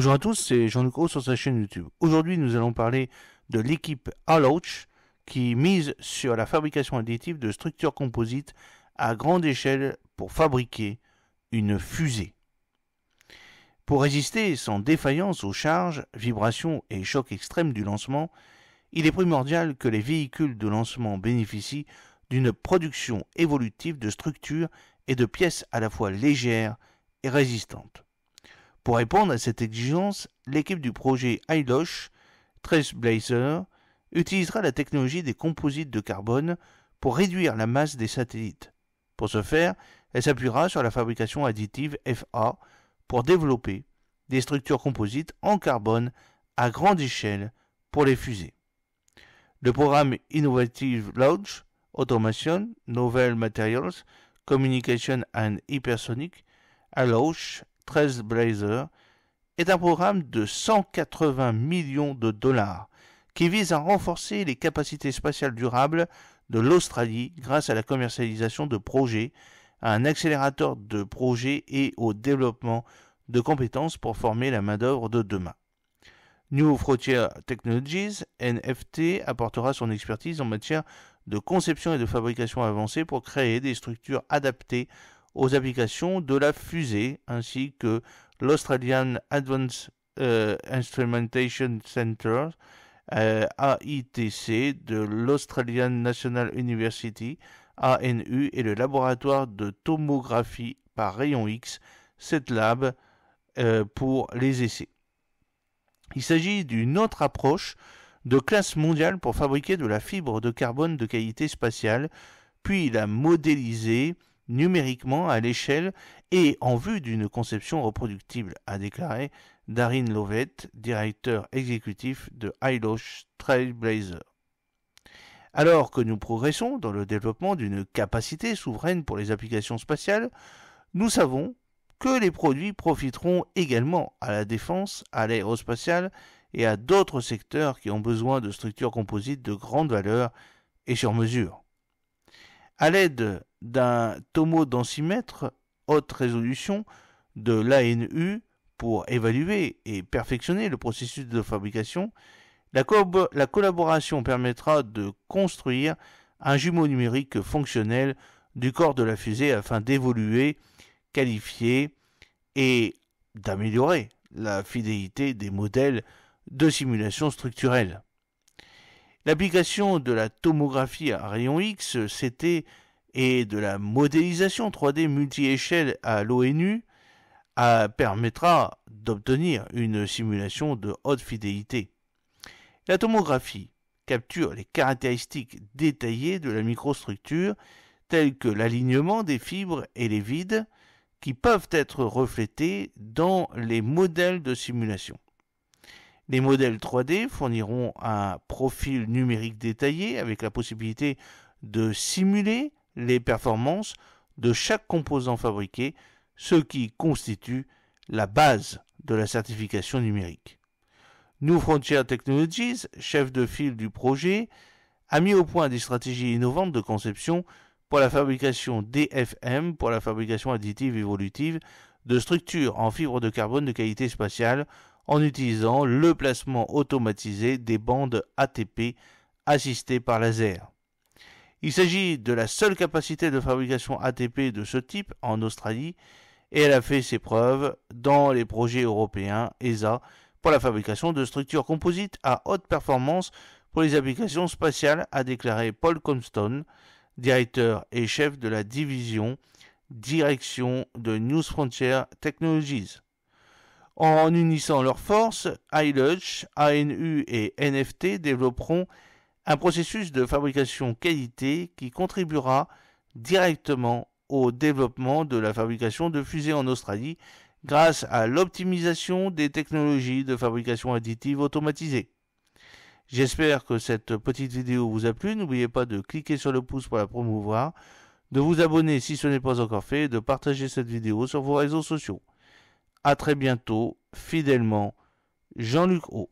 Bonjour à tous, c'est Jean-Luc sur sa chaîne YouTube. Aujourd'hui, nous allons parler de l'équipe Aloach qui mise sur la fabrication additive de structures composites à grande échelle pour fabriquer une fusée. Pour résister sans défaillance aux charges, vibrations et chocs extrêmes du lancement, il est primordial que les véhicules de lancement bénéficient d'une production évolutive de structures et de pièces à la fois légères et résistantes. Pour répondre à cette exigence, l'équipe du projet ILOSH, Blazer utilisera la technologie des composites de carbone pour réduire la masse des satellites. Pour ce faire, elle s'appuiera sur la fabrication additive FA pour développer des structures composites en carbone à grande échelle pour les fusées. Le programme Innovative Launch, Automation, Novel Materials, Communication and Hypersonic, à Blazer, est un programme de 180 millions de dollars qui vise à renforcer les capacités spatiales durables de l'Australie grâce à la commercialisation de projets, à un accélérateur de projets et au développement de compétences pour former la main-d'œuvre de demain. New Frontier Technologies, NFT, apportera son expertise en matière de conception et de fabrication avancée pour créer des structures adaptées aux applications de la fusée ainsi que l'Australian Advanced euh, Instrumentation Center euh, AITC de l'Australian National University ANU et le laboratoire de tomographie par rayon X cette lab euh, pour les essais. Il s'agit d'une autre approche de classe mondiale pour fabriquer de la fibre de carbone de qualité spatiale, puis la modéliser numériquement à l'échelle et en vue d'une conception reproductible, a déclaré Darin Lovett, directeur exécutif de Hilosh Trailblazer. Alors que nous progressons dans le développement d'une capacité souveraine pour les applications spatiales, nous savons que les produits profiteront également à la défense, à l'aérospatiale et à d'autres secteurs qui ont besoin de structures composites de grande valeur et sur mesure. À l'aide d'un tomo densimètre haute résolution de l'ANU pour évaluer et perfectionner le processus de fabrication, la, collaboration permettra de construire un jumeau numérique fonctionnel du corps de la fusée afin d'évoluer, qualifier et d'améliorer la fidélité des modèles de simulation structurelle. L'application de la tomographie à rayon X c'était et de la modélisation 3D multi-échelle à l'ONU permettra d'obtenir une simulation de haute fidélité. La tomographie capture les caractéristiques détaillées de la microstructure telles que l'alignement des fibres et les vides qui peuvent être reflétés dans les modèles de simulation. Les modèles 3D fourniront un profil numérique détaillé avec la possibilité de simuler les performances de chaque composant fabriqué, ce qui constitue la base de la certification numérique. New Frontier Technologies, chef de file du projet, a mis au point des stratégies innovantes de conception pour la fabrication DFM, pour la fabrication additive évolutive, de structures en fibre de carbone de qualité spatiale en utilisant le placement automatisé des bandes ATP assistées par laser. Il s'agit de la seule capacité de fabrication ATP de ce type en Australie et elle a fait ses preuves dans les projets européens ESA pour la fabrication de structures composites à haute performance pour les applications spatiales, a déclaré Paul Comstone, directeur et chef de la division direction de News Frontier Technologies. En unissant leurs forces, iLudge, ANU et NFT développeront un processus de fabrication qualité qui contribuera directement au développement de la fabrication de fusées en Australie grâce à l'optimisation des technologies de fabrication additive automatisée. J'espère que cette petite vidéo vous a plu. N'oubliez pas de cliquer sur le pouce pour la promouvoir, de vous abonner si ce n'est pas encore fait et de partager cette vidéo sur vos réseaux sociaux. À très bientôt, fidèlement, Jean-Luc O.